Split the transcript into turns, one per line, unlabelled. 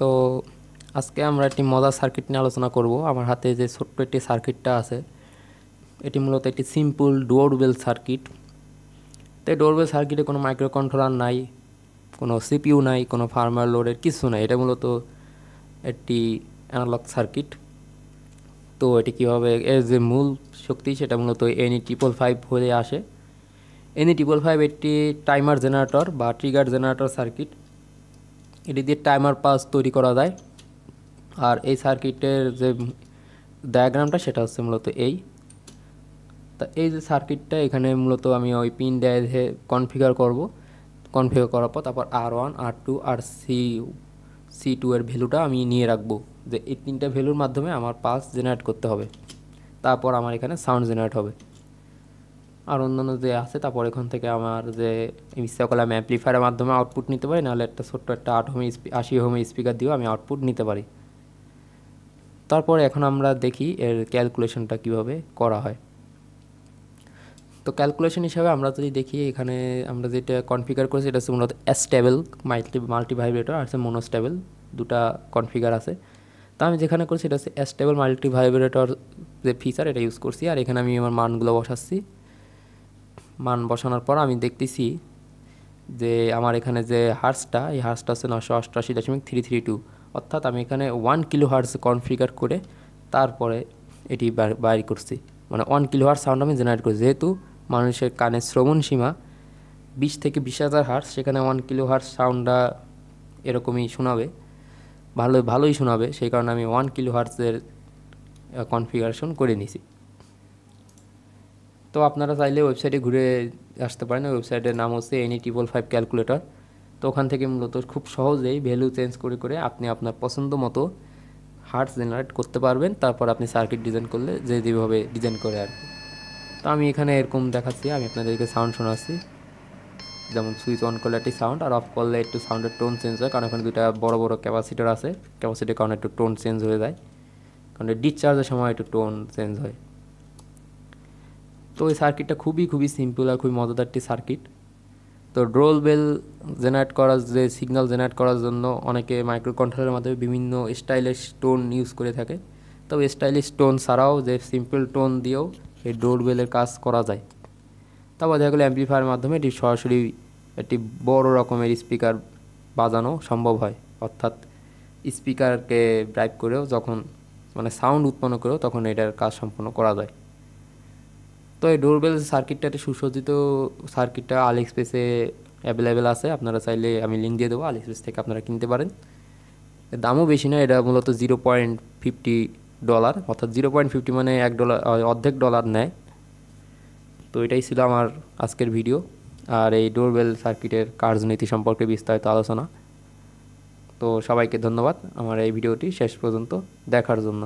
তো আজকে আমরা একটি মজার সার্কিট নিয়ে আলোচনা করব আমার হাতে যে ছোট্ট একটি সার্কিটটা আছে এটি মূলত একটি সিম্পল ডোরবেল সার্কিট তো ডোরবেল সার্কিটে কোনো মাইক্রোকন্ট্রোলার নাই কোনো সিপিউ নাই কোনো ফার্মার লোডের কিছু নাই এটা মূলত একটি অ্যানালগ সার্কিট তো এটি কীভাবে এর যে মূল শক্তি সেটা মূলত এনি ট্রিপল ফাইভ হয়ে আসে এনি ট্রিপল ফাইভ একটি টাইমার জেনারেটর বা ট্রিগার জেনারেটর সার্কিট এটি দিয়ে টাইমার পাস তৈরি করা যায় আর এই সার্কিটের যে ডায়াগ্রামটা সেটা হচ্ছে মূলত এই তা এই যে সার্কিটটা এখানে মূলত আমি ওই পিন দিয়ে কনফিগার করব কনফিগার করার পর তারপর R one R two R C C two এর ভ্যালুটা আমি নিয়ে রাখবো যে এই তিনটা ভ্যালুর মাধ্যমে আমার পাস জেনারেট করতে হবে তারপর আমার এখানে সাউন্ড জেনারেট হবে আর অন্যান্য যে আছে তারপর এখান থেকে আমার যে ইচ্ছা করলে আমি অ্যাম্প্লিফায়ারের মাধ্যমে আউটপুট নিতে পারি নাহলে একটা ছোট্ট একটা আট হোমে আশি হোমে স্পিকার দিয়েও আমি আউটপুট নিতে পারি তারপর এখন আমরা দেখি এর ক্যালকুলেশনটা কিভাবে করা হয় তো ক্যালকুলেশন হিসাবে আমরা যদি দেখি এখানে আমরা যেটা কনফিগার করেছি এটা হচ্ছে মূলত অ্যাস্টেবল মাল্টি মাল্টি ভাইব্রেটর আর হচ্ছে মোনোস্টেবল দুটা কনফিগার আছে তো আমি যেখানে করছি এটা হচ্ছে অ্যাস্টেবল মাল্টি ভাইব্রেটর যে ফিচার এটা ইউজ করছি আর এখানে আমি আমার মানগুলো বসাচ্ছি মান বসানোর পর আমি দেখতেছি যে আমার এখানে যে হার্সটা এই হার্সটা হচ্ছে নশো অষ্টআশি দশমিক থ্রি থ্রি টু অর্থাৎ আমি এখানে ওয়ান কিলো হার্স কনফিগার করে তারপরে এটি বাইর করছি মানে ওয়ান কিলো হার্স সাউন্ড আমি জেনারেট করছি যেহেতু মানুষের কানে শ্রবণ সীমা বিশ থেকে বিশ হাজার হার্স সেখানে ওয়ান কিলো হার্স সাউন্ডটা এরকমই শোনাবে ভালো ভালোই শোনাবে সেই কারণে আমি ওয়ান কিলো হার্সের কনফিগারেশন করে নিছি তো আপনারা চাইলে ওয়েবসাইটে ঘুরে আসতে পারেন ওয়েবসাইটের নাম হচ্ছে এনি ট্রিপল ফাইভ ক্যালকুলেটর তো ওখান থেকে মূলত খুব সহজেই ভ্যালু চেঞ্জ করে করে আপনি আপনার পছন্দ মতো হার্টস জেনারেট করতে পারবেন তারপর আপনি সার্কিট ডিজাইন করলে যে যেভাবে ডিজাইন করে আর তো আমি এখানে এরকম দেখাচ্ছি আমি আপনাদেরকে সাউন্ড শোনাচ্ছি যেমন সুইচ অন করলে একটি সাউন্ড আর অফ করলে একটু সাউন্ডের টোন চেঞ্জ হয় কারণ এখানে দুটা বড় বড় ক্যাপাসিটার আছে ক্যাপাসিটির কারণে একটু টোন চেঞ্জ হয়ে যায় কারণ ডিসচার্জের সময় একটু টোন চেঞ্জ হয় তো এই সার্কিটটা খুবই খুবই সিম্পল আর খুবই মজাদার একটি সার্কিট তো ড্রোল বেল জেনারেট করার যে সিগন্যাল জেনারেট করার জন্য অনেকে মাইক্রো মাইক্রোকন্ট্রোলের মাধ্যমে বিভিন্ন স্টাইলিশ টোন ইউজ করে থাকে তবে স্টাইলিশ টোন ছাড়াও যে সিম্পল টোন দিয়েও এই ড্রোল বেলের কাজ করা যায় তারপর দেখা গেলো অ্যাম্পিফায়ার মাধ্যমে এটি সরাসরি একটি বড় রকমের স্পিকার বাজানো সম্ভব হয় অর্থাৎ স্পিকারকে ড্রাইভ করেও যখন মানে সাউন্ড উৎপন্ন করেও তখন এটার কাজ সম্পন্ন করা যায় তো এই ডোরবেল সার্কিটটাতে সুসজ্জিত সার্কিটটা আলিএক্সপ্রেসে অ্যাভেলেবেল আছে আপনারা চাইলে আমি লিঙ্ক দিয়ে দেবো আলিএক্সপ্রেস থেকে আপনারা কিনতে পারেন দামও বেশি না এটা মূলত জিরো পয়েন্ট ফিফটি ডলার অর্থাৎ জিরো পয়েন্ট ফিফটি মানে এক ডলার অর্ধেক ডলার নেয় তো এটাই ছিল আমার আজকের ভিডিও আর এই ডোরবেল সার্কিটের কার্যনীতি সম্পর্কে বিস্তারিত আলোচনা তো সবাইকে ধন্যবাদ আমার এই ভিডিওটি শেষ পর্যন্ত দেখার জন্য